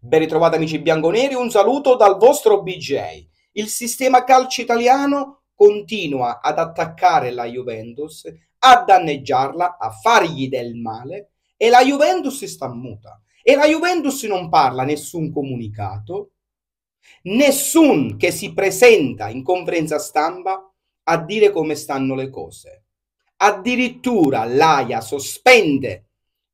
Ben ritrovati amici bianconeri, un saluto dal vostro BJ. Il sistema calcio italiano continua ad attaccare la Juventus, a danneggiarla, a fargli del male e la Juventus sta muta. E la Juventus non parla nessun comunicato, nessun che si presenta in conferenza stampa a dire come stanno le cose. Addirittura l'AIA sospende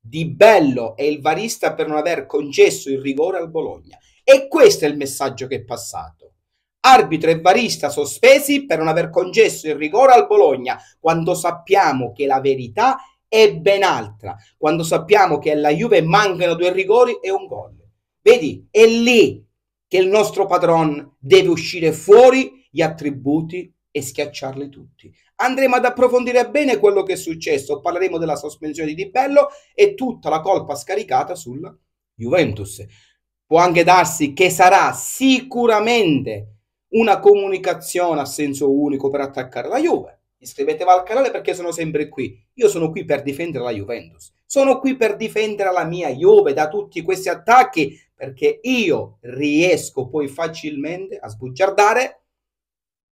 di Bello e il Varista per non aver concesso il rigore al Bologna. E questo è il messaggio che è passato. Arbitro e Varista sospesi per non aver concesso il rigore al Bologna, quando sappiamo che la verità è ben altra, quando sappiamo che alla Juve mancano due rigori e un gol. Vedi, è lì che il nostro padron deve uscire fuori gli attributi e schiacciarli tutti. Andremo ad approfondire bene quello che è successo, parleremo della sospensione di Bello e tutta la colpa scaricata sulla Juventus. Può anche darsi che sarà sicuramente una comunicazione a senso unico per attaccare la Juve. Iscrivetevi al canale perché sono sempre qui. Io sono qui per difendere la Juventus. Sono qui per difendere la mia Juve da tutti questi attacchi perché io riesco poi facilmente a sbugiardare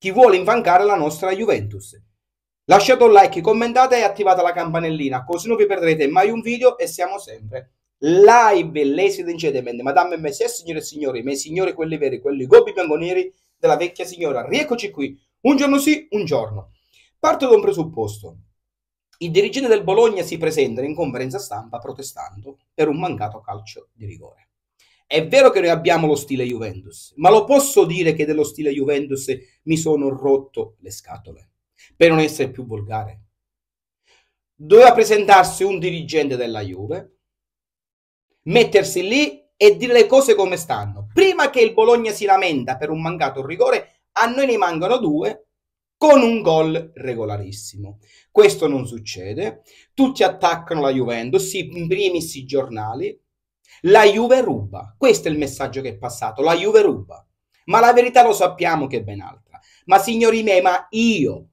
chi vuole infancare la nostra Juventus. Lasciate un like, commentate e attivate la campanellina, così non vi perderete mai un video e siamo sempre live. Lei si incedimenti, madame e messie, signore e signori, miei signori quelli veri, quelli gobbi bianconeri della vecchia signora. Rieccoci qui, un giorno sì, un giorno. Parto da un presupposto. Il dirigente del Bologna si presenta in conferenza stampa protestando per un mancato calcio di rigore. È vero che noi abbiamo lo stile Juventus, ma lo posso dire che dello stile Juventus mi sono rotto le scatole, per non essere più volgare. Doveva presentarsi un dirigente della Juve, mettersi lì e dire le cose come stanno. Prima che il Bologna si lamenta per un mancato rigore, a noi ne mancano due con un gol regolarissimo. Questo non succede, tutti attaccano la Juventus, in primis i giornali, la Juve ruba. Questo è il messaggio che è passato. La Juve ruba. Ma la verità lo sappiamo che è ben altra. Ma signori miei, ma io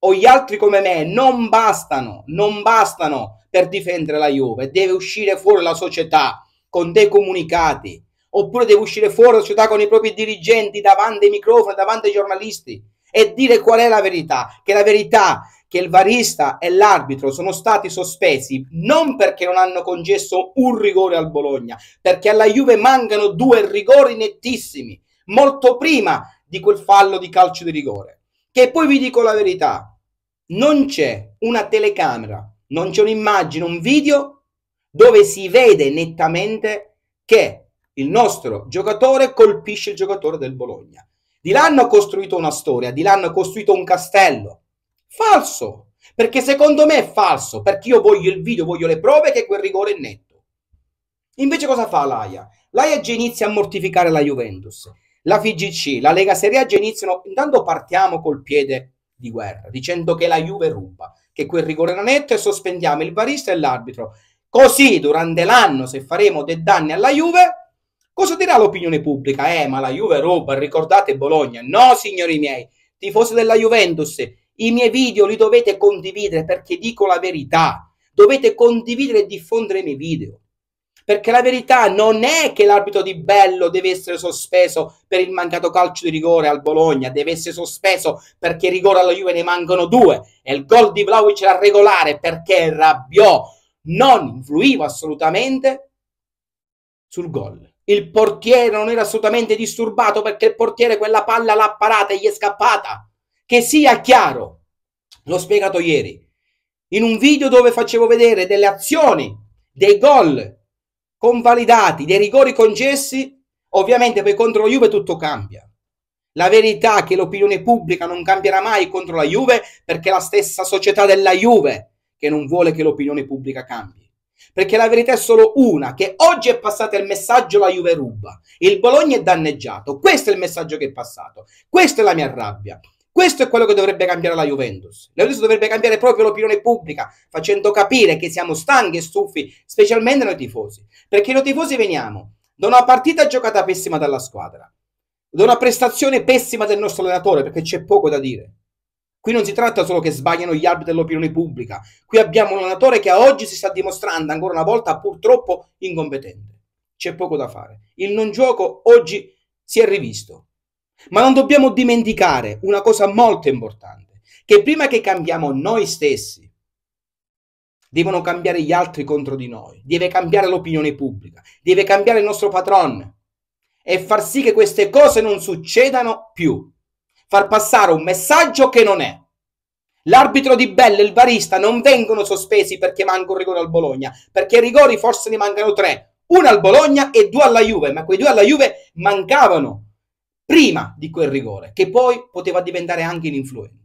o gli altri come me non bastano, non bastano per difendere la Juve. Deve uscire fuori la società con dei comunicati. Oppure deve uscire fuori la società con i propri dirigenti davanti ai microfoni, davanti ai giornalisti e dire qual è la verità, che la verità che il varista e l'arbitro sono stati sospesi non perché non hanno concesso un rigore al Bologna, perché alla Juve mancano due rigori nettissimi, molto prima di quel fallo di calcio di rigore. Che poi vi dico la verità, non c'è una telecamera, non c'è un'immagine, un video dove si vede nettamente che il nostro giocatore colpisce il giocatore del Bologna. Dilan ha costruito una storia, Dilan ha costruito un castello. Falso, perché secondo me è falso, perché io voglio il video, voglio le prove che quel rigore è netto. Invece cosa fa l'AIA? L'AIA già inizia a mortificare la Juventus, la FIGC, la Lega Serie A già iniziano, intanto partiamo col piede di guerra, dicendo che la Juve ruba, che quel rigore era netto e sospendiamo il barista e l'arbitro. Così durante l'anno, se faremo dei danni alla Juve, Cosa dirà l'opinione pubblica? Eh, ma la Juve roba, ricordate Bologna. No, signori miei, tifosi della Juventus, i miei video li dovete condividere perché dico la verità. Dovete condividere e diffondere i miei video. Perché la verità non è che l'arbitro di Bello deve essere sospeso per il mancato calcio di rigore al Bologna, deve essere sospeso perché rigore alla Juve ne mancano due e il gol di Vlaovic era regolare perché Rabiò non influiva assolutamente sul gol il portiere non era assolutamente disturbato perché il portiere quella palla l'ha parata e gli è scappata. Che sia chiaro, l'ho spiegato ieri, in un video dove facevo vedere delle azioni, dei gol convalidati, dei rigori concessi, ovviamente poi contro la Juve tutto cambia. La verità è che l'opinione pubblica non cambierà mai contro la Juve perché è la stessa società della Juve che non vuole che l'opinione pubblica cambi. Perché la verità è solo una, che oggi è passato il messaggio la Juve ruba, il Bologna è danneggiato, questo è il messaggio che è passato, questa è la mia rabbia, questo è quello che dovrebbe cambiare la Juventus. La Juventus dovrebbe cambiare proprio l'opinione pubblica, facendo capire che siamo stanchi e stufi, specialmente noi tifosi. Perché noi tifosi veniamo da una partita giocata pessima dalla squadra, da una prestazione pessima del nostro allenatore, perché c'è poco da dire, Qui non si tratta solo che sbagliano gli arbitri dell'opinione pubblica, qui abbiamo un allenatore che oggi si sta dimostrando ancora una volta purtroppo incompetente. C'è poco da fare. Il non gioco oggi si è rivisto. Ma non dobbiamo dimenticare una cosa molto importante, che prima che cambiamo noi stessi, devono cambiare gli altri contro di noi, deve cambiare l'opinione pubblica, deve cambiare il nostro patron e far sì che queste cose non succedano più far passare un messaggio che non è. L'arbitro di Bella e il barista non vengono sospesi perché manca un rigore al Bologna, perché rigori forse ne mancano tre, uno al Bologna e due alla Juve, ma quei due alla Juve mancavano prima di quel rigore, che poi poteva diventare anche ininfluente.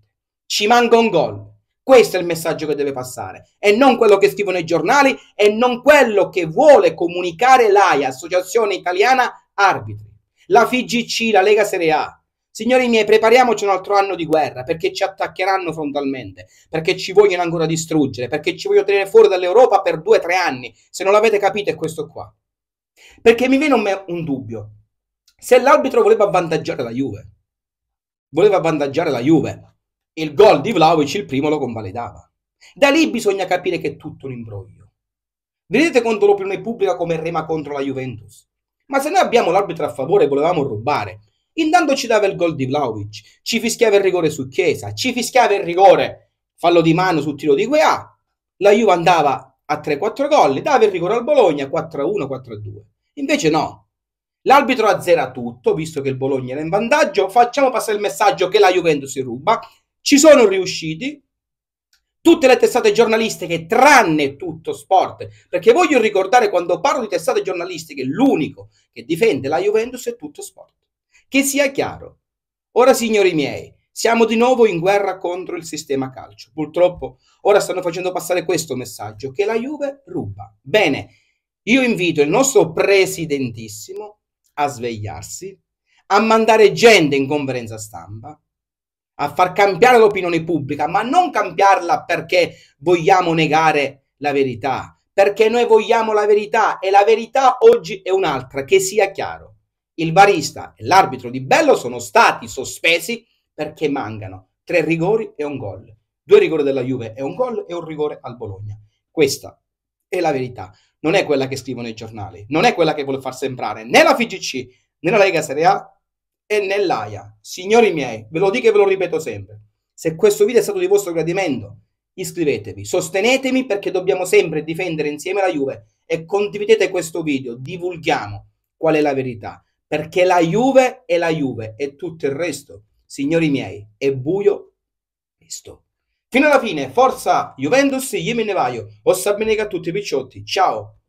Ci manca un gol. Questo è il messaggio che deve passare e non quello che scrivono i giornali e non quello che vuole comunicare l'AIA, Associazione Italiana Arbitri, la FIGC, la Lega Serie A, Signori miei, prepariamoci un altro anno di guerra perché ci attaccheranno frontalmente, perché ci vogliono ancora distruggere, perché ci vogliono tenere fuori dall'Europa per due o tre anni. Se non l'avete capito è questo qua. Perché mi viene un, un dubbio. Se l'arbitro voleva avvantaggiare la Juve, voleva avvantaggiare la Juve, il gol di Vlaovic il primo lo convalidava. Da lì bisogna capire che è tutto un imbroglio. Vedete quanto l'opinione pubblica come rema contro la Juventus? Ma se noi abbiamo l'arbitro a favore e volevamo rubare, Intanto ci dava il gol di Vlaovic, ci fischiava il rigore su Chiesa, ci fischiava il rigore, fallo di mano sul tiro di Guea. La Juve andava a 3-4 gol, dava il rigore al Bologna 4-1, 4-2. Invece no. L'arbitro azzera tutto, visto che il Bologna era in vantaggio, facciamo passare il messaggio che la Juventus si ruba. Ci sono riusciti, tutte le testate giornalistiche, tranne tutto sport, perché voglio ricordare quando parlo di testate giornalistiche, l'unico che difende la Juventus è tutto sport. Che sia chiaro. Ora, signori miei, siamo di nuovo in guerra contro il sistema calcio. Purtroppo ora stanno facendo passare questo messaggio che la Juve ruba. Bene, io invito il nostro presidentissimo a svegliarsi, a mandare gente in conferenza stampa, a far cambiare l'opinione pubblica, ma non cambiarla perché vogliamo negare la verità, perché noi vogliamo la verità e la verità oggi è un'altra, che sia chiaro. Il barista e l'arbitro di Bello sono stati sospesi perché mancano tre rigori e un gol. Due rigori della Juve e un gol e un rigore al Bologna. Questa è la verità. Non è quella che scrivono i giornali, non è quella che vuole far sembrare né la FIGC, né la Lega Serie A e né l'AIA. Signori miei, ve lo dico e ve lo ripeto sempre. Se questo video è stato di vostro gradimento, iscrivetevi, sostenetemi perché dobbiamo sempre difendere insieme la Juve e condividete questo video, divulghiamo qual è la verità perché la Juve è la Juve e tutto il resto, signori miei, è buio questo. Fino alla fine, forza Juventus, io me ne vaio. Ossa bene a tutti i picciotti, ciao!